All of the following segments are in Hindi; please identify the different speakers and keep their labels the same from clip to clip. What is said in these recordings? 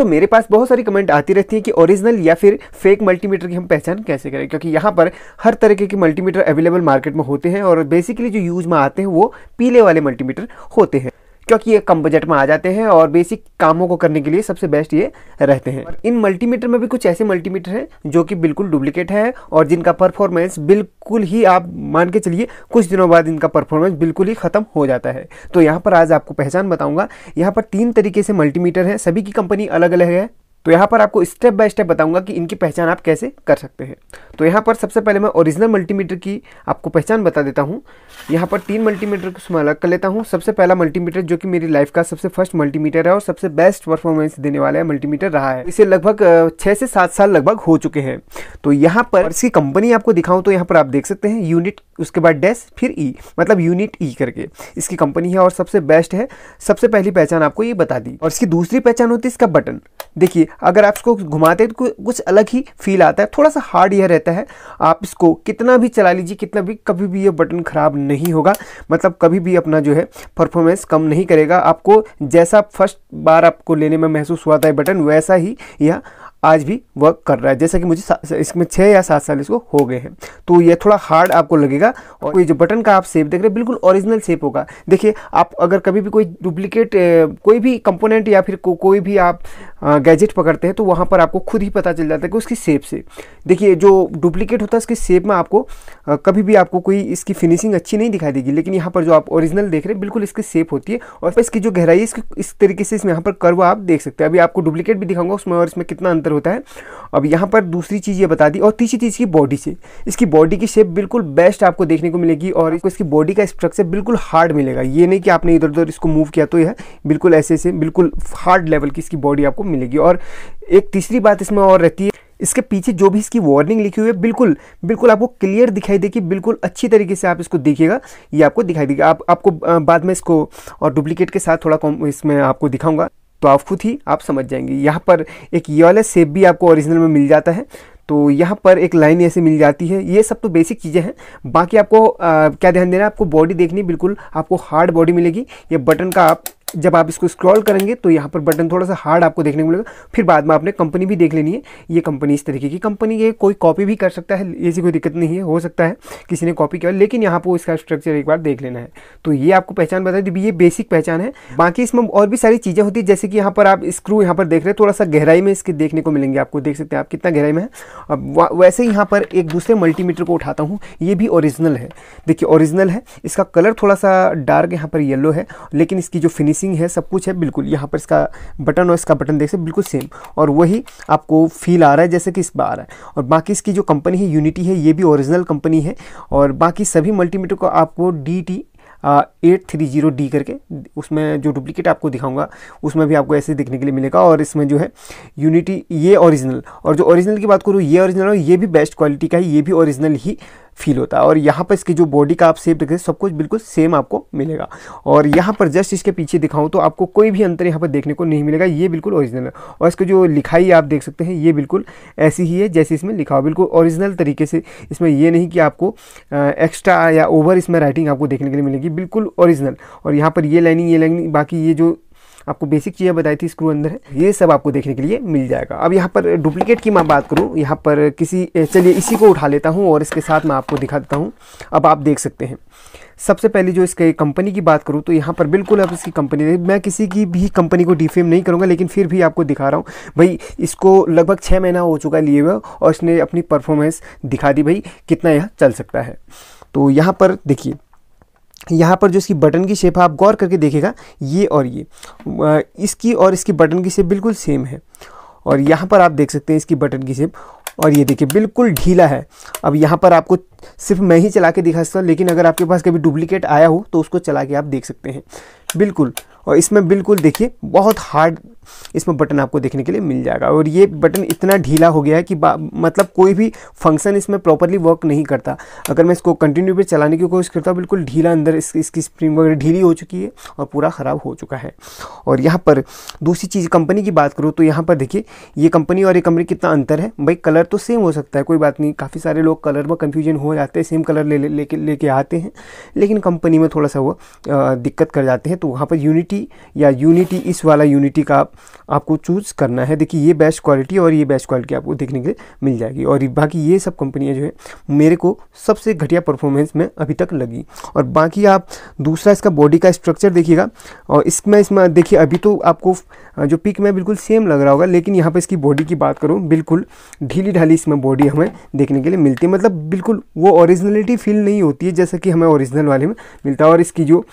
Speaker 1: दोस्तों मेरे पास बहुत सारी कमेंट आती रहती है कि ओरिजिनल या फिर फेक मल्टीमीटर की हम पहचान कैसे करें क्योंकि यहाँ पर हर तरीके के मल्टीमीटर अवेलेबल मार्केट में होते हैं और बेसिकली जो यूज में आते हैं वो पीले वाले मल्टीमीटर होते हैं क्योंकि ये कम बजट में आ जाते हैं और बेसिक कामों को करने के लिए सबसे बेस्ट ये रहते हैं इन मल्टीमीटर में भी कुछ ऐसे मल्टीमीटर हैं जो कि बिल्कुल डुप्लीकेट है और जिनका परफॉर्मेंस बिल्कुल ही आप मान के चलिए कुछ दिनों बाद इनका परफॉर्मेंस बिल्कुल ही ख़त्म हो जाता है तो यहाँ पर आज आपको पहचान बताऊँगा यहाँ पर तीन तरीके से मल्टीमीटर है सभी की कंपनी अलग अलग है तो यहाँ पर आपको स्टेप बाय स्टेप बताऊंगा कि इनकी पहचान आप कैसे कर सकते हैं तो यहाँ पर सबसे पहले मैं ओरिजिनल मल्टीमीटर की आपको पहचान बता देता हूँ यहाँ पर तीन मल्टीमीटर को अलग कर लेता हूँ सबसे पहला मल्टीमीटर जो कि मेरी लाइफ का सबसे फर्स्ट मल्टीमीटर है और सबसे बेस्ट परफॉर्मेंस देने वाला मल्टीमीटर रहा है इसे लगभग छः से सात साल लगभग हो चुके हैं तो यहाँ पर इसकी कंपनी आपको दिखाऊँ तो यहाँ पर आप देख सकते हैं यूनिट उसके बाद डैस फिर ई e, मतलब यूनिट ई e करके इसकी कंपनी है और सबसे बेस्ट है सबसे पहली पहचान आपको ये बता दी और इसकी दूसरी पहचान होती है इसका बटन देखिए अगर आप इसको घुमाते हैं तो कुछ अलग ही फील आता है थोड़ा सा हार्ड यह रहता है आप इसको कितना भी चला लीजिए कितना भी कभी भी ये बटन ख़राब नहीं होगा मतलब कभी भी अपना जो है परफॉर्मेंस कम नहीं करेगा आपको जैसा फर्स्ट बार आपको लेने में महसूस हुआ था बटन वैसा ही यह आज भी वर्क कर रहा है जैसा कि मुझे इसमें छः या सात साल इसको हो गए हैं तो ये थोड़ा हार्ड आपको लगेगा और ये जो बटन का आप सेप देख रहे हैं बिल्कुल ओरिजिनल शेप होगा देखिए आप अगर कभी भी कोई डुप्लीकेट कोई भी कंपोनेंट या फिर को, कोई भी आप गैजेट पकड़ते हैं तो वहाँ पर आपको खुद ही पता चल जाता है कि उसकी शेप से देखिए जो डुप्लीकेट होता है उसकी शेप में आपको कभी भी आपको कोई इसकी फिनिशिंग अच्छी नहीं दिखाई देगी लेकिन यहाँ पर जो आप ओरिजिनल देख रहे हैं बिल्कुल इसकी शेप होती है और इसकी जो गहराई है इस तरीके से इसमें यहाँ पर कर्व आप देख सकते हैं अभी आपको डुप्लीकेट भी दिखाऊंगा उसमें और इसमें कितना अंतर बेहतर होता है अब यहाँ पर दूसरी चीज़ ये बता दी और तीसरी चीज़ की बॉडी से इसकी बॉडी की शेप बिल्कुल बेस्ट आपको देखने को मिलेगी और इसको इसकी बॉडी का स्ट्रक्चर बिल्कुल हार्ड मिलेगा ये नहीं कि आपने इधर उधर इसको मूव किया तो यह बिल्कुल ऐसे ऐसे बिल्कुल हार्ड लेवल की इसकी बॉडी आपको मिलेगी और एक तीसरी बात इसमें और रहती है इसके पीछे जो भी इसकी वार्निंग लिखी हुई है बिल्कुल बिल्कुल आपको क्लियर दिखाई देगी बिल्कुल अच्छी तरीके से आप इसको देखिएगा ये आपको दिखाई देगा आप आपको बाद में इसको और डुप्लीकेट के साथ थोड़ा इसमें आपको दिखाऊंगा तो आप खुद ही आप समझ जाएंगे यहाँ पर एक ये वाला सेप भी आपको ओरिजिनल में मिल जाता है तो यहाँ पर एक लाइन ऐसे मिल जाती है ये सब तो बेसिक चीज़ें हैं बाकी आपको आ, क्या ध्यान देना है आपको बॉडी देखनी बिल्कुल आपको हार्ड बॉडी मिलेगी ये बटन का आप जब आप इसको स्क्रॉल करेंगे तो यहाँ पर बटन थोड़ा सा हार्ड आपको देखने को मिलेगा फिर बाद में आपने कंपनी भी देख लेनी है ये कंपनी इस तरीके की कंपनी है कोई कॉपी भी कर सकता है ऐसी कोई दिक्कत नहीं है हो सकता है किसी ने कॉपी किया लेकिन यहाँ पर इसका स्ट्रक्चर एक बार देख लेना है तो ये आपको पहचान बता दी ये बेसिक पहचान है बाकी इसमें और भी सारी चीज़ें होती है जैसे कि यहाँ पर आप स्क्रू यहाँ पर देख रहे हैं थोड़ा सा गहराई में इसके देखने को मिलेंगे आपको देख सकते हैं आप कितना गहराई में है अब वैसे यहाँ पर एक दूसरे मल्टीमीटर को उठाता हूँ ये भी ओरिजिनल है देखिए ओरिजिनल है इसका कलर थोड़ा सा डार्क यहाँ पर येलो है लेकिन इसकी जो फिनिश फिनिशिंग है सब कुछ है बिल्कुल यहाँ पर इसका बटन और इसका बटन देख सकते बिल्कुल सेम और वही आपको फील आ रहा है जैसे कि इस बार आ रहा है और बाकी इसकी जो कंपनी है यूनिटी है ये भी ओरिजिनल कंपनी है और बाकी सभी मल्टीमीटर को आपको D T eight three zero D करके उसमें जो डुप्लीकेट आपको दिखाऊंगा उसमें भी आपको ऐसे देखने के लिए मिलेगा और इसमें जो है यूनिटी ये ओरिजिनल और जो ओरिजिनल की बात करूँ ये ओरिजिनल और ये भी बेस्ट क्वालिटी का है ये भी ओरिजिनल ही फील होता है और यहाँ पर इसकी जो बॉडी का आप सेप देख सब कुछ बिल्कुल सेम आपको मिलेगा और यहाँ पर जस्ट इसके पीछे दिखाऊँ तो आपको कोई भी अंतर यहाँ पर देखने को नहीं मिलेगा ये बिल्कुल ओरिजिनल है और इसकी जो लिखाई आप देख सकते हैं ये बिल्कुल ऐसी ही है जैसे इसमें लिखा हो बिल्कुल ओरिजिनल तरीके से इसमें ये नहीं कि आपको एक्स्ट्रा या ओवर इसमें राइटिंग आपको देखने के लिए मिलेगी बिल्कुल ओरिजिनल और यहाँ पर ये लाइनिंग ये लाइनिंग बाकी ये जो आपको बेसिक चीज़ें बताई थी स्क्रू अंदर है ये सब आपको देखने के लिए मिल जाएगा अब यहाँ पर डुप्लीकेट की मैं बात करूँ यहाँ पर किसी चलिए इसी को उठा लेता हूँ और इसके साथ मैं आपको दिखा देता हूँ अब आप देख सकते हैं सबसे पहले जो इसके कंपनी की बात करूँ तो यहाँ पर बिल्कुल अब इसकी कंपनी मैं किसी की भी कंपनी को डिफेम नहीं करूँगा लेकिन फिर भी आपको दिखा रहा हूँ भाई इसको लगभग छः महीना हो चुका है लिए हुए और इसने अपनी परफॉर्मेंस दिखा दी भाई कितना यह चल सकता है तो यहाँ पर देखिए यहाँ पर जो इसकी बटन की शेप है आप गौर करके देखेगा ये और ये इसकी और इसकी बटन की शेप बिल्कुल सेम है और यहाँ पर आप देख सकते हैं इसकी बटन की शेप और ये देखिए बिल्कुल ढीला है अब यहाँ पर आपको सिर्फ मैं ही चला के दिखा सकता हूँ लेकिन अगर आपके पास कभी डुप्लीकेट आया हो तो उसको चला के आप देख सकते हैं बिल्कुल और इसमें बिल्कुल देखिए बहुत हार्ड इसमें बटन आपको देखने के लिए मिल जाएगा और ये बटन इतना ढीला हो गया है कि मतलब कोई भी फंक्शन इसमें प्रॉपरली वर्क नहीं करता अगर मैं इसको कंटिन्यू पर चलाने की कोशिश करता हूँ बिल्कुल ढीला अंदर इस, इसकी स्प्रिंग वगैरह ढीली हो चुकी है और पूरा ख़राब हो चुका है और यहाँ पर दूसरी चीज़ कंपनी की बात करूँ तो यहाँ पर देखिए ये कंपनी और ये कंपनी कितना अंतर है भाई कलर तो सेम हो सकता है कोई बात नहीं काफ़ी सारे लोग कलर में कन्फ्यूजन हो जाते हैं सेम कलर ले लेके लेके आते हैं लेकिन कंपनी में थोड़ा सा वो दिक्कत कर जाते हैं तो वहाँ पर यूनिटी या यूनिटी इस वाला यूनिटी का आप आपको चूज़ करना है देखिए ये बेस्ट क्वालिटी और ये बेस्ट क्वालिटी आपको देखने के लिए मिल जाएगी और बाकी ये सब कंपनियाँ जो है मेरे को सबसे घटिया परफॉर्मेंस में अभी तक लगी और बाकी आप दूसरा इसका बॉडी का स्ट्रक्चर देखिएगा और इसमें इसमें देखिए अभी तो आपको जो पिक में बिल्कुल सेम लग रहा होगा लेकिन यहाँ पर इसकी बॉडी की बात करूँ बिल्कुल ढीली ढाली इसमें बॉडी हमें देखने के लिए मिलती है मतलब बिल्कुल वो ओरिजिनलिटी फील नहीं होती है जैसा कि हमें ओरिजिनल वाले में मिलता है और इसकी जो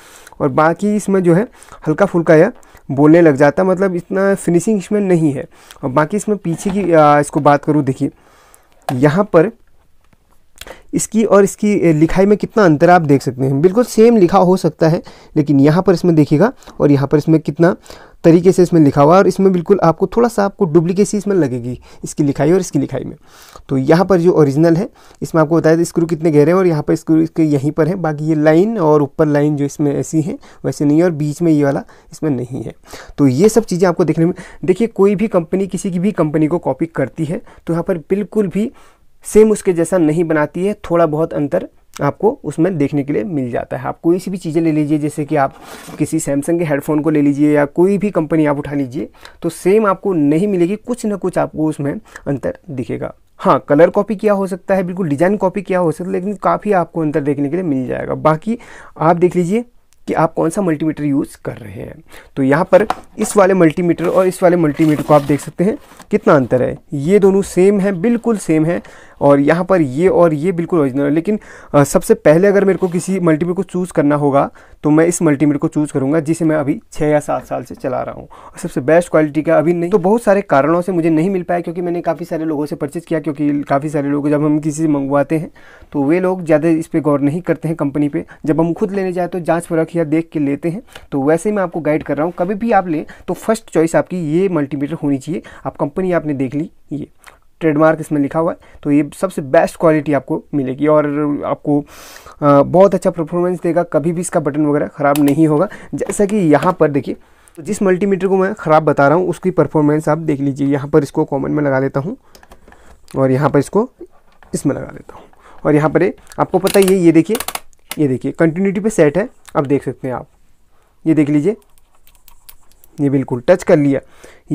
Speaker 1: और बाकी इसमें जो है हल्का फुल्का यह बोलने लग जाता मतलब इतना फिनिशिंग इसमें नहीं है और बाकी इसमें पीछे की आ, इसको बात करूँ देखिए यहाँ पर इसकी और इसकी लिखाई में कितना अंतर आप देख सकते हैं बिल्कुल सेम लिखा हो सकता है लेकिन यहाँ पर इसमें देखिएगा और यहाँ पर इसमें कितना तरीके से इसमें लिखा हुआ है और इसमें बिल्कुल आपको थोड़ा सा आपको डुप्लीकेसी इसमें लगेगी इसकी लिखाई और इसकी लिखाई में तो यहाँ पर जो ओरिजिनल है इसमें आपको बताया था स्क्रू कितने गहरे हैं और यहाँ पर स्क्रू इसके यहीं पर है बाकी ये लाइन और ऊपर लाइन जो इसमें ऐसी है वैसे नहीं है और बीच में ये वाला इसमें नहीं है तो ये सब चीज़ें आपको देखने में देखिए कोई भी कंपनी किसी की भी कंपनी को कॉपी करती है तो यहाँ पर बिल्कुल भी सेम उसके जैसा नहीं बनाती है थोड़ा बहुत अंतर आपको उसमें देखने के लिए मिल जाता है आप कोई सी भी चीज़ें ले लीजिए जैसे कि आप किसी सैमसंग के हेडफोन को ले लीजिए या कोई भी कंपनी आप उठा लीजिए तो सेम आपको नहीं मिलेगी कुछ ना कुछ आपको उसमें अंतर दिखेगा हाँ कलर कॉपी क्या हो सकता है बिल्कुल डिज़ाइन कॉपी क्या हो सकता है लेकिन काफ़ी आपको अंतर देखने के लिए मिल जाएगा बाकी आप देख लीजिए कि आप कौन सा मल्टीमीटर यूज़ कर रहे हैं तो यहाँ पर इस वाले मल्टीमीटर और इस वाले मल्टीमीटर को आप देख सकते हैं कितना अंतर है ये दोनों सेम है बिल्कुल सेम है और यहाँ पर ये और ये बिल्कुल ओरिजिनल है लेकिन सबसे पहले अगर मेरे को किसी मल्टीमीटर को चूज़ करना होगा तो मैं इस मल्टीमीटर को चूज़ करूँगा जिसे मैं अभी छः या सात साल से चला रहा हूँ और सबसे बेस्ट क्वालिटी का अभी नहीं तो बहुत सारे कारणों से मुझे नहीं मिल पाया क्योंकि मैंने काफ़ी सारे लोगों से परचेज़ किया क्योंकि काफ़ी सारे लोग जब हम किसी से मंगवाते हैं तो वे लोग ज़्यादा इस पर गौर नहीं करते हैं कंपनी पर जब हम खुद लेने जाए तो जाँच परख या देख के लेते हैं तो वैसे ही मैं आपको गाइड कर रहा हूँ कभी भी आप लें तो फर्स्ट चॉइस आपकी ये मल्टीमीटर होनी चाहिए आप कंपनी आपने देख ली ये ट्रेडमार्क इसमें लिखा हुआ है तो ये सबसे बेस्ट क्वालिटी आपको मिलेगी और आपको बहुत अच्छा परफॉर्मेंस देगा कभी भी इसका बटन वगैरह ख़राब नहीं होगा जैसा कि यहाँ पर देखिए तो जिस मल्टीमीटर को मैं ख़राब बता रहा हूँ उसकी परफॉर्मेंस आप देख लीजिए यहाँ पर इसको कॉमन में लगा लेता हूँ और यहाँ पर इसको इसमें लगा लेता हूँ और यहाँ पर आपको पता ही है ये देखिए ये देखिए कंटिन्यूटी पे सेट है अब देख सकते हैं आप ये देख लीजिए ये बिल्कुल टच कर लिया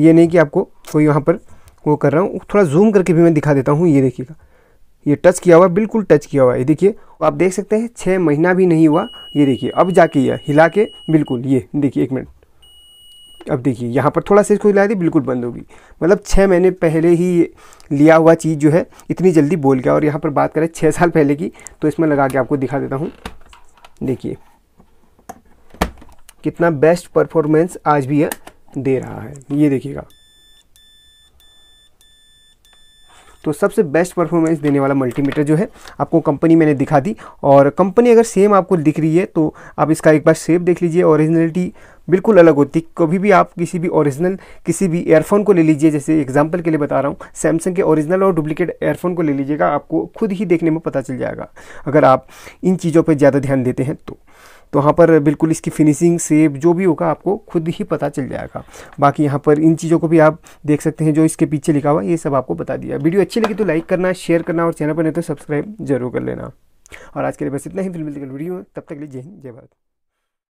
Speaker 1: ये नहीं कि आपको कोई यहाँ पर वो कर रहा हूँ थोड़ा जूम करके भी मैं दिखा देता हूँ ये देखिएगा ये टच किया हुआ बिल्कुल टच किया हुआ है देखिए आप देख सकते हैं छः महीना भी नहीं हुआ ये देखिए अब जाके ये हिला के बिल्कुल ये देखिए एक मिनट अब देखिए यहाँ पर थोड़ा सा इसको हिला दी बिल्कुल बंद होगी मतलब छः महीने पहले ही लिया हुआ चीज़ जो है इतनी जल्दी बोल गया और यहाँ पर बात करें छः साल पहले की तो इसमें लगा के आपको दिखा देता हूँ देखिए कितना बेस्ट परफॉर्मेंस आज भी यह दे रहा है ये देखिएगा तो सबसे बेस्ट परफॉर्मेंस देने वाला मल्टीमीटर जो है आपको कंपनी मैंने दिखा दी और कंपनी अगर सेम आपको दिख रही है तो आप इसका एक बार सेप देख लीजिए ओरिजिनलिटी बिल्कुल अलग होती है कभी भी आप किसी भी ओरिजिनल किसी भी एयरफोन को ले लीजिए जैसे एग्जांपल के लिए बता रहा हूँ सैमसंग के ओरिजिनल और डुप्लीकेट एयरफोन को ले लीजिएगा आपको खुद ही देखने में पता चल जाएगा अगर आप इन चीज़ों पर ज़्यादा ध्यान देते हैं तो तो वहाँ पर बिल्कुल इसकी फिनिशिंग सेप जो भी होगा आपको खुद ही पता चल जाएगा बाकी यहाँ पर इन चीज़ों को भी आप देख सकते हैं जो इसके पीछे लिखा हुआ ये सब आपको बता दिया वीडियो अच्छी लगी तो लाइक करना शेयर करना और चैनल पर नहीं तो सब्सक्राइब जरूर कर लेना और आज के लिए बस इतना ही फिल्म वीडियो तब तक लिए जय हिंद जय भारत